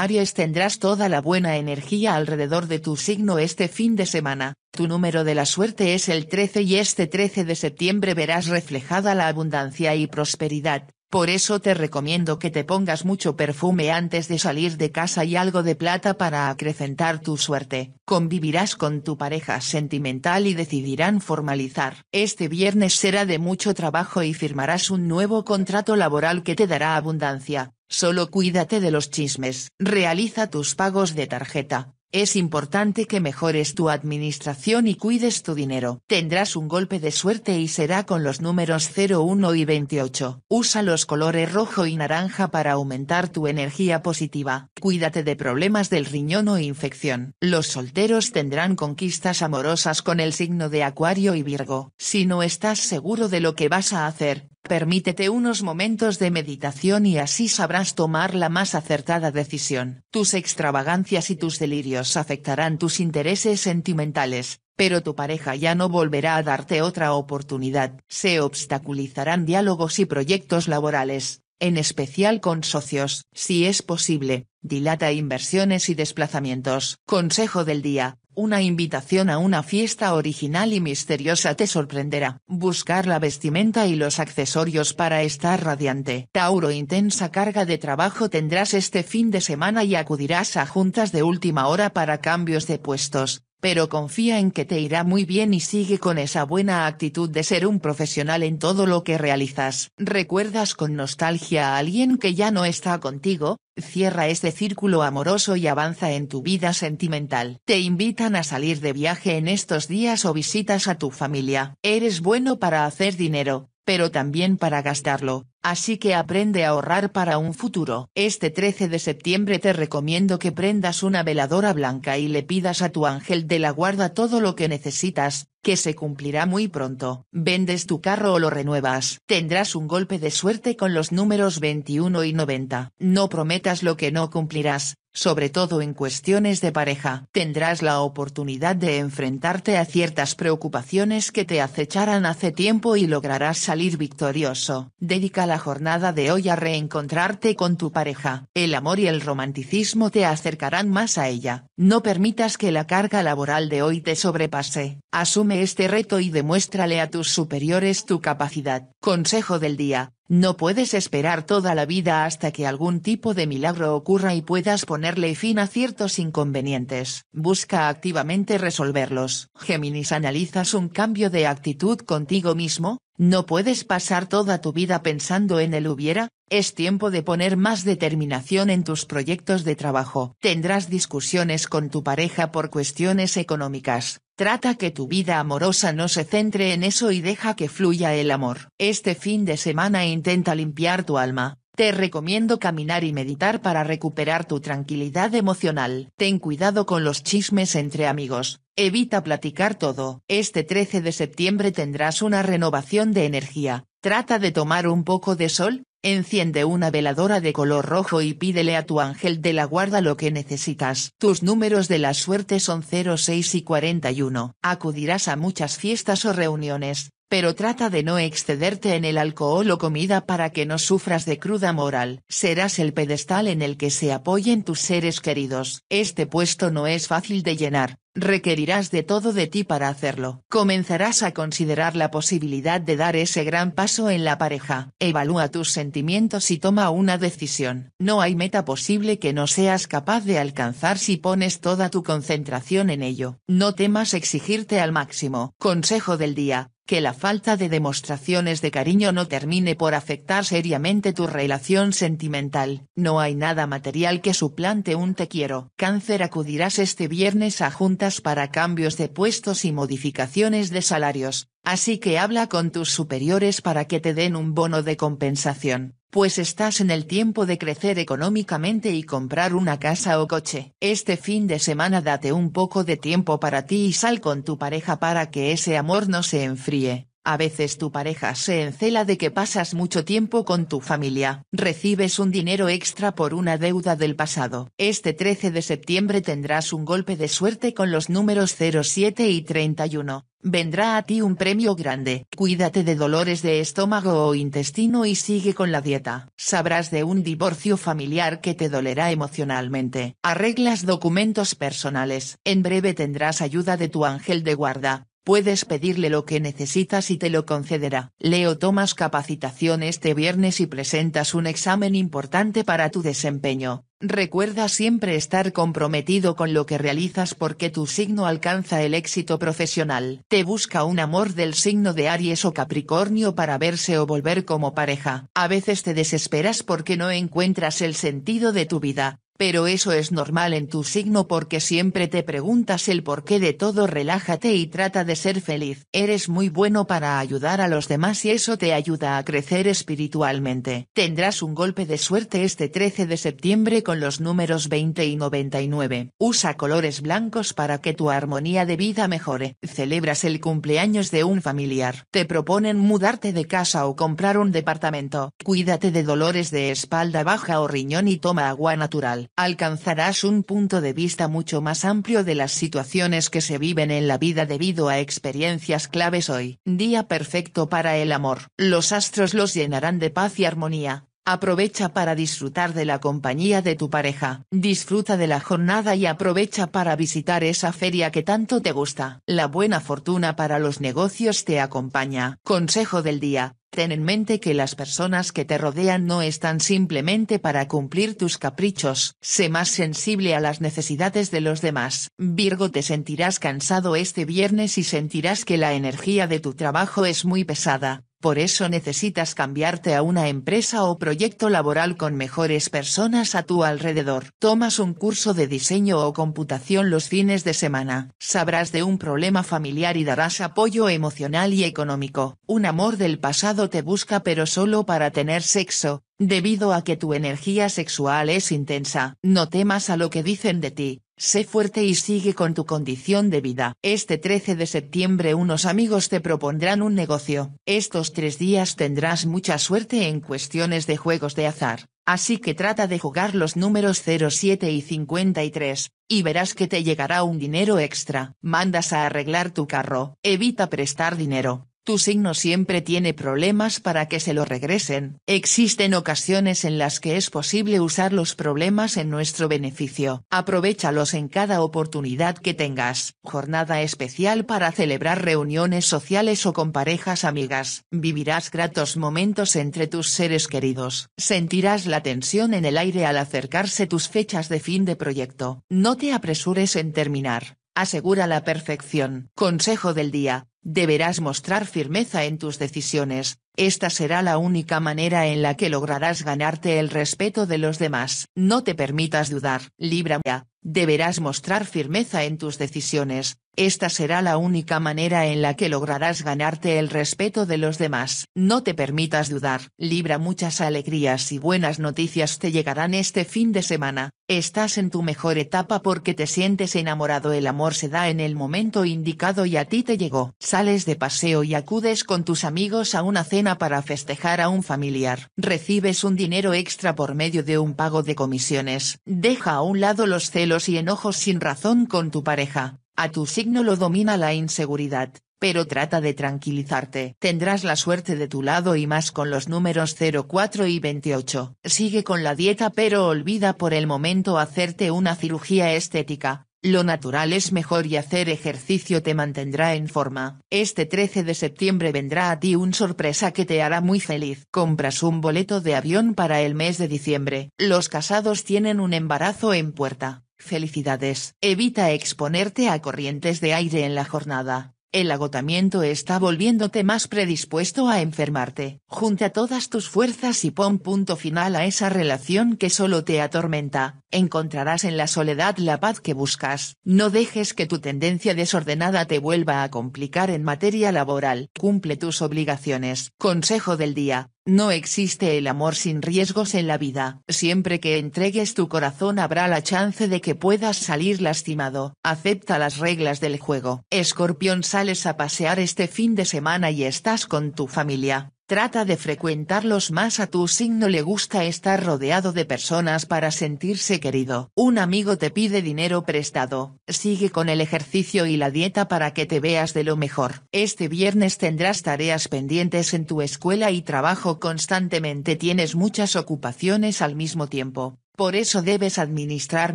Aries tendrás toda la buena energía alrededor de tu signo este fin de semana, tu número de la suerte es el 13 y este 13 de septiembre verás reflejada la abundancia y prosperidad, por eso te recomiendo que te pongas mucho perfume antes de salir de casa y algo de plata para acrecentar tu suerte. Convivirás con tu pareja sentimental y decidirán formalizar. Este viernes será de mucho trabajo y firmarás un nuevo contrato laboral que te dará abundancia. Solo cuídate de los chismes. Realiza tus pagos de tarjeta. Es importante que mejores tu administración y cuides tu dinero. Tendrás un golpe de suerte y será con los números 01 y 28. Usa los colores rojo y naranja para aumentar tu energía positiva. Cuídate de problemas del riñón o infección. Los solteros tendrán conquistas amorosas con el signo de Acuario y Virgo. Si no estás seguro de lo que vas a hacer, Permítete unos momentos de meditación y así sabrás tomar la más acertada decisión. Tus extravagancias y tus delirios afectarán tus intereses sentimentales, pero tu pareja ya no volverá a darte otra oportunidad. Se obstaculizarán diálogos y proyectos laborales, en especial con socios, si es posible, dilata inversiones y desplazamientos. Consejo del día, una invitación a una fiesta original y misteriosa te sorprenderá. Buscar la vestimenta y los accesorios para estar radiante. Tauro intensa carga de trabajo tendrás este fin de semana y acudirás a juntas de última hora para cambios de puestos, pero confía en que te irá muy bien y sigue con esa buena actitud de ser un profesional en todo lo que realizas. ¿Recuerdas con nostalgia a alguien que ya no está contigo? Cierra este círculo amoroso y avanza en tu vida sentimental. Te invitan a salir de viaje en estos días o visitas a tu familia. Eres bueno para hacer dinero, pero también para gastarlo. Así que aprende a ahorrar para un futuro. Este 13 de septiembre te recomiendo que prendas una veladora blanca y le pidas a tu ángel de la guarda todo lo que necesitas, que se cumplirá muy pronto. Vendes tu carro o lo renuevas. Tendrás un golpe de suerte con los números 21 y 90. No prometas lo que no cumplirás, sobre todo en cuestiones de pareja. Tendrás la oportunidad de enfrentarte a ciertas preocupaciones que te acecharán hace tiempo y lograrás salir victorioso. Dedica la jornada de hoy a reencontrarte con tu pareja. El amor y el romanticismo te acercarán más a ella. No permitas que la carga laboral de hoy te sobrepase. Asume este reto y demuéstrale a tus superiores tu capacidad. Consejo del día. No puedes esperar toda la vida hasta que algún tipo de milagro ocurra y puedas ponerle fin a ciertos inconvenientes. Busca activamente resolverlos. Géminis analizas un cambio de actitud contigo mismo, no puedes pasar toda tu vida pensando en el hubiera, es tiempo de poner más determinación en tus proyectos de trabajo. Tendrás discusiones con tu pareja por cuestiones económicas. Trata que tu vida amorosa no se centre en eso y deja que fluya el amor. Este fin de semana intenta limpiar tu alma. Te recomiendo caminar y meditar para recuperar tu tranquilidad emocional. Ten cuidado con los chismes entre amigos, evita platicar todo. Este 13 de septiembre tendrás una renovación de energía. Trata de tomar un poco de sol, Enciende una veladora de color rojo y pídele a tu ángel de la guarda lo que necesitas. Tus números de la suerte son 06 y 41. Acudirás a muchas fiestas o reuniones, pero trata de no excederte en el alcohol o comida para que no sufras de cruda moral. Serás el pedestal en el que se apoyen tus seres queridos. Este puesto no es fácil de llenar, requerirás de todo de ti para hacerlo. Comenzarás a considerar la posibilidad de dar ese gran paso en la pareja. Evalúa tus sentimientos y toma una decisión. No hay meta posible que no seas capaz de alcanzar si pones toda tu concentración en ello. No temas exigirte al máximo. Consejo del día, que la falta de demostraciones de cariño no termine por afectar seriamente tu relación sentimental. No hay nada material que suplante un te quiero. Cáncer acudirás este viernes a juntas para cambios de puestos y modificaciones de salarios, así que habla con tus superiores para que te den un bono de compensación pues estás en el tiempo de crecer económicamente y comprar una casa o coche. Este fin de semana date un poco de tiempo para ti y sal con tu pareja para que ese amor no se enfríe. A veces tu pareja se encela de que pasas mucho tiempo con tu familia, recibes un dinero extra por una deuda del pasado. Este 13 de septiembre tendrás un golpe de suerte con los números 07 y 31. Vendrá a ti un premio grande. Cuídate de dolores de estómago o intestino y sigue con la dieta. Sabrás de un divorcio familiar que te dolerá emocionalmente. Arreglas documentos personales. En breve tendrás ayuda de tu ángel de guarda. Puedes pedirle lo que necesitas y te lo concederá. Leo tomas capacitación este viernes y presentas un examen importante para tu desempeño. Recuerda siempre estar comprometido con lo que realizas porque tu signo alcanza el éxito profesional. Te busca un amor del signo de Aries o Capricornio para verse o volver como pareja. A veces te desesperas porque no encuentras el sentido de tu vida, pero eso es normal en tu signo porque siempre te preguntas el por qué de todo, relájate y trata de ser feliz. Eres muy bueno para ayudar a los demás y eso te ayuda a crecer espiritualmente. Tendrás un golpe de suerte este 13 de septiembre con los números 20 y 99. Usa colores blancos para que tu armonía de vida mejore. Celebras el cumpleaños de un familiar. Te proponen mudarte de casa o comprar un departamento. Cuídate de dolores de espalda baja o riñón y toma agua natural alcanzarás un punto de vista mucho más amplio de las situaciones que se viven en la vida debido a experiencias claves hoy. Día perfecto para el amor. Los astros los llenarán de paz y armonía, Aprovecha para disfrutar de la compañía de tu pareja. Disfruta de la jornada y aprovecha para visitar esa feria que tanto te gusta. La buena fortuna para los negocios te acompaña. Consejo del día. Ten en mente que las personas que te rodean no están simplemente para cumplir tus caprichos. Sé más sensible a las necesidades de los demás. Virgo te sentirás cansado este viernes y sentirás que la energía de tu trabajo es muy pesada por eso necesitas cambiarte a una empresa o proyecto laboral con mejores personas a tu alrededor. Tomas un curso de diseño o computación los fines de semana. Sabrás de un problema familiar y darás apoyo emocional y económico. Un amor del pasado te busca pero solo para tener sexo, debido a que tu energía sexual es intensa. No temas a lo que dicen de ti, Sé fuerte y sigue con tu condición de vida. Este 13 de septiembre unos amigos te propondrán un negocio. Estos tres días tendrás mucha suerte en cuestiones de juegos de azar, así que trata de jugar los números 07 y 53, y verás que te llegará un dinero extra. Mandas a arreglar tu carro. Evita prestar dinero, tu signo siempre tiene problemas para que se lo regresen. Existen ocasiones en las que es posible usar los problemas en nuestro beneficio. Aprovechalos en cada oportunidad que tengas. Jornada especial para celebrar reuniones sociales o con parejas amigas. Vivirás gratos momentos entre tus seres queridos. Sentirás la tensión en el aire al acercarse tus fechas de fin de proyecto. No te apresures en terminar asegura la perfección. Consejo del día, deberás mostrar firmeza en tus decisiones, esta será la única manera en la que lograrás ganarte el respeto de los demás. No te permitas dudar. Libra, deberás mostrar firmeza en tus decisiones, esta será la única manera en la que lograrás ganarte el respeto de los demás. No te permitas dudar. Libra muchas alegrías y buenas noticias te llegarán este fin de semana. Estás en tu mejor etapa porque te sientes enamorado. El amor se da en el momento indicado y a ti te llegó. Sales de paseo y acudes con tus amigos a una cena para festejar a un familiar. Recibes un dinero extra por medio de un pago de comisiones. Deja a un lado los celos y enojos sin razón con tu pareja. A tu signo lo domina la inseguridad, pero trata de tranquilizarte. Tendrás la suerte de tu lado y más con los números 04 y 28. Sigue con la dieta pero olvida por el momento hacerte una cirugía estética. Lo natural es mejor y hacer ejercicio te mantendrá en forma. Este 13 de septiembre vendrá a ti un sorpresa que te hará muy feliz. Compras un boleto de avión para el mes de diciembre. Los casados tienen un embarazo en puerta. Felicidades. Evita exponerte a corrientes de aire en la jornada. El agotamiento está volviéndote más predispuesto a enfermarte. Junta todas tus fuerzas y pon punto final a esa relación que solo te atormenta. Encontrarás en la soledad la paz que buscas. No dejes que tu tendencia desordenada te vuelva a complicar en materia laboral. Cumple tus obligaciones. Consejo del día. No existe el amor sin riesgos en la vida. Siempre que entregues tu corazón habrá la chance de que puedas salir lastimado. Acepta las reglas del juego. Escorpión sales a pasear este fin de semana y estás con tu familia. Trata de frecuentarlos más a tu signo le gusta estar rodeado de personas para sentirse querido. Un amigo te pide dinero prestado. Sigue con el ejercicio y la dieta para que te veas de lo mejor. Este viernes tendrás tareas pendientes en tu escuela y trabajo constantemente tienes muchas ocupaciones al mismo tiempo. Por eso debes administrar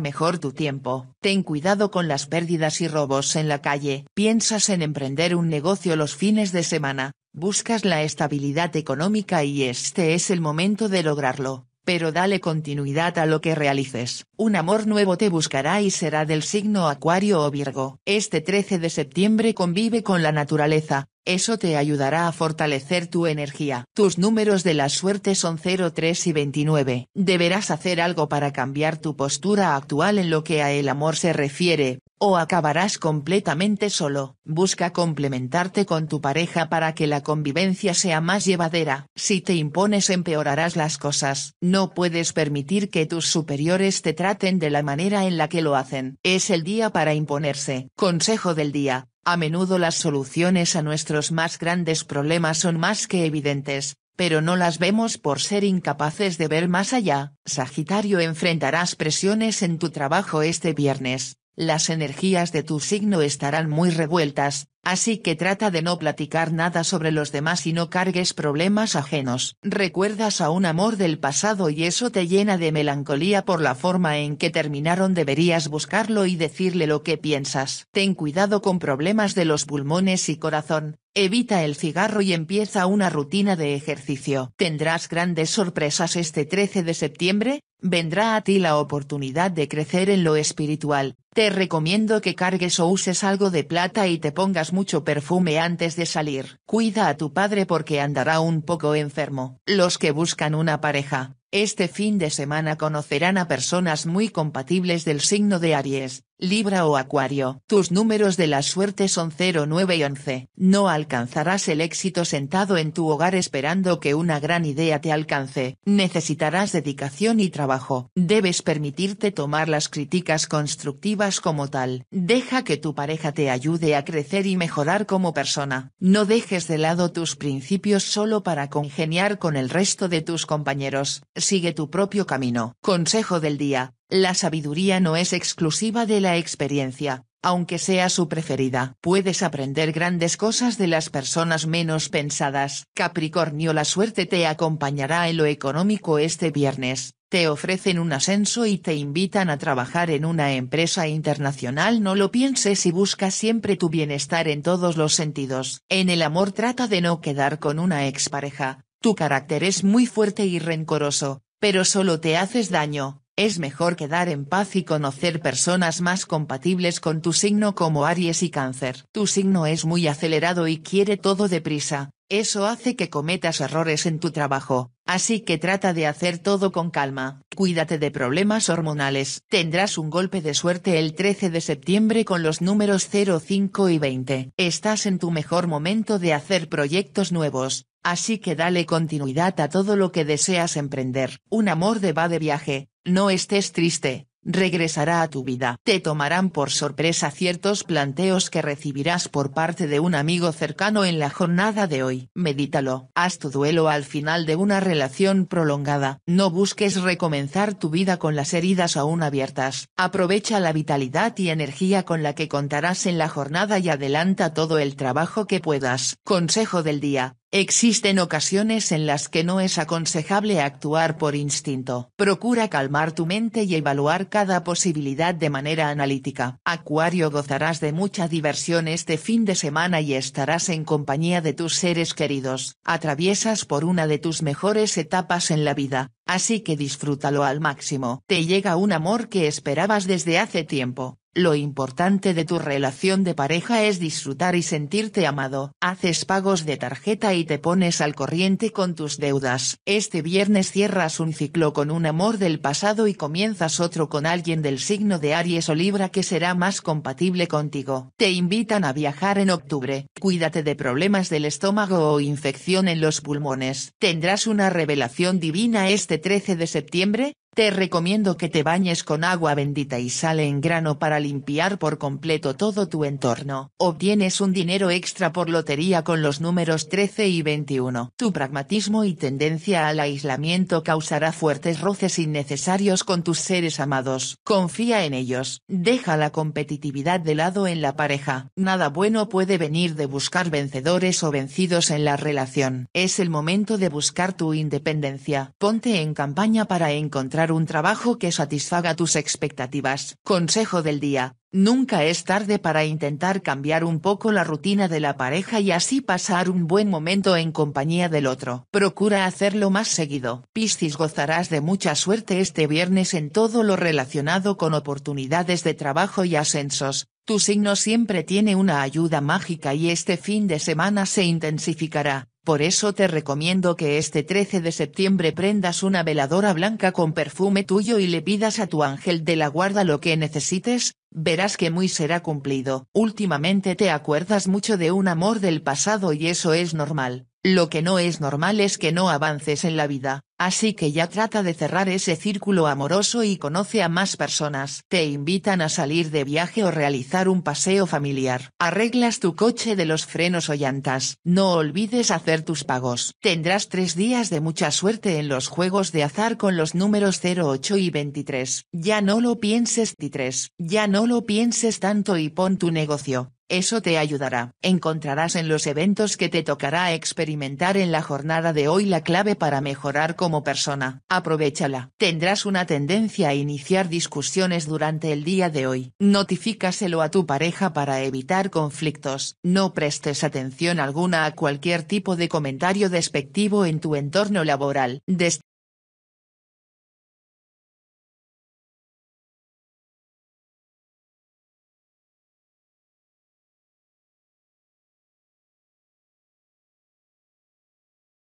mejor tu tiempo. Ten cuidado con las pérdidas y robos en la calle. Piensas en emprender un negocio los fines de semana. Buscas la estabilidad económica y este es el momento de lograrlo, pero dale continuidad a lo que realices. Un amor nuevo te buscará y será del signo Acuario o Virgo. Este 13 de septiembre convive con la naturaleza, eso te ayudará a fortalecer tu energía. Tus números de la suerte son 0, 3 y 29. Deberás hacer algo para cambiar tu postura actual en lo que a el amor se refiere, o acabarás completamente solo. Busca complementarte con tu pareja para que la convivencia sea más llevadera. Si te impones empeorarás las cosas. No puedes permitir que tus superiores te traten de la manera en la que lo hacen. Es el día para imponerse. Consejo del día. A menudo las soluciones a nuestros más grandes problemas son más que evidentes, pero no las vemos por ser incapaces de ver más allá. Sagitario enfrentarás presiones en tu trabajo este viernes las energías de tu signo estarán muy revueltas, así que trata de no platicar nada sobre los demás y no cargues problemas ajenos. Recuerdas a un amor del pasado y eso te llena de melancolía por la forma en que terminaron deberías buscarlo y decirle lo que piensas. Ten cuidado con problemas de los pulmones y corazón, evita el cigarro y empieza una rutina de ejercicio. Tendrás grandes sorpresas este 13 de septiembre, vendrá a ti la oportunidad de crecer en lo espiritual, te recomiendo que cargues o uses algo de plata y te pongas mucho perfume antes de salir. Cuida a tu padre porque andará un poco enfermo. Los que buscan una pareja, este fin de semana conocerán a personas muy compatibles del signo de Aries, Libra o Acuario, tus números de la suerte son 0, 9 y 11. No alcanzarás el éxito sentado en tu hogar esperando que una gran idea te alcance. Necesitarás dedicación y trabajo. Debes permitirte tomar las críticas constructivas como tal. Deja que tu pareja te ayude a crecer y mejorar como persona. No dejes de lado tus principios solo para congeniar con el resto de tus compañeros. Sigue tu propio camino. Consejo del día. La sabiduría no es exclusiva de la experiencia, aunque sea su preferida. Puedes aprender grandes cosas de las personas menos pensadas. Capricornio, la suerte te acompañará en lo económico este viernes. Te ofrecen un ascenso y te invitan a trabajar en una empresa internacional. No lo pienses y busca siempre tu bienestar en todos los sentidos. En el amor trata de no quedar con una expareja. Tu carácter es muy fuerte y rencoroso, pero solo te haces daño. Es mejor quedar en paz y conocer personas más compatibles con tu signo como Aries y Cáncer. Tu signo es muy acelerado y quiere todo deprisa, eso hace que cometas errores en tu trabajo, así que trata de hacer todo con calma. Cuídate de problemas hormonales. Tendrás un golpe de suerte el 13 de septiembre con los números 05 y 20. Estás en tu mejor momento de hacer proyectos nuevos, Así que dale continuidad a todo lo que deseas emprender. Un amor de va de viaje, no estés triste, regresará a tu vida. Te tomarán por sorpresa ciertos planteos que recibirás por parte de un amigo cercano en la jornada de hoy. Medítalo. Haz tu duelo al final de una relación prolongada. No busques recomenzar tu vida con las heridas aún abiertas. Aprovecha la vitalidad y energía con la que contarás en la jornada y adelanta todo el trabajo que puedas. Consejo del día. Existen ocasiones en las que no es aconsejable actuar por instinto. Procura calmar tu mente y evaluar cada posibilidad de manera analítica. Acuario gozarás de mucha diversión este fin de semana y estarás en compañía de tus seres queridos. Atraviesas por una de tus mejores etapas en la vida, así que disfrútalo al máximo. Te llega un amor que esperabas desde hace tiempo. Lo importante de tu relación de pareja es disfrutar y sentirte amado. Haces pagos de tarjeta y te pones al corriente con tus deudas. Este viernes cierras un ciclo con un amor del pasado y comienzas otro con alguien del signo de Aries o Libra que será más compatible contigo. Te invitan a viajar en octubre. Cuídate de problemas del estómago o infección en los pulmones. Tendrás una revelación divina este 13 de septiembre, te recomiendo que te bañes con agua bendita y sale en grano para limpiar por completo todo tu entorno. Obtienes un dinero extra por lotería con los números 13 y 21. Tu pragmatismo y tendencia al aislamiento causará fuertes roces innecesarios con tus seres amados. Confía en ellos. Deja la competitividad de lado en la pareja. Nada bueno puede venir de buscar vencedores o vencidos en la relación. Es el momento de buscar tu independencia. Ponte en campaña para encontrar un trabajo que satisfaga tus expectativas. Consejo del día, nunca es tarde para intentar cambiar un poco la rutina de la pareja y así pasar un buen momento en compañía del otro. Procura hacerlo más seguido. Piscis gozarás de mucha suerte este viernes en todo lo relacionado con oportunidades de trabajo y ascensos. Tu signo siempre tiene una ayuda mágica y este fin de semana se intensificará. Por eso te recomiendo que este 13 de septiembre prendas una veladora blanca con perfume tuyo y le pidas a tu ángel de la guarda lo que necesites, verás que muy será cumplido. Últimamente te acuerdas mucho de un amor del pasado y eso es normal, lo que no es normal es que no avances en la vida, así que ya trata de cerrar ese círculo amoroso y conoce a más personas. Te invitan a salir de viaje o realizar un paseo familiar. Arreglas tu coche de los frenos o llantas. No olvides hacer tus pagos. Tendrás tres días de mucha suerte en los juegos de azar con los números 08 y 23. Ya no lo pienses 3. Ya no lo pienses tanto y pon tu negocio. Eso te ayudará. Encontrarás en los eventos que te tocará experimentar en la jornada de hoy la clave para mejorar como persona. Aprovechala. Tendrás una tendencia a iniciar discusiones durante el día de hoy. Notifícaselo a tu pareja para evitar conflictos. No prestes atención alguna a cualquier tipo de comentario despectivo en tu entorno laboral.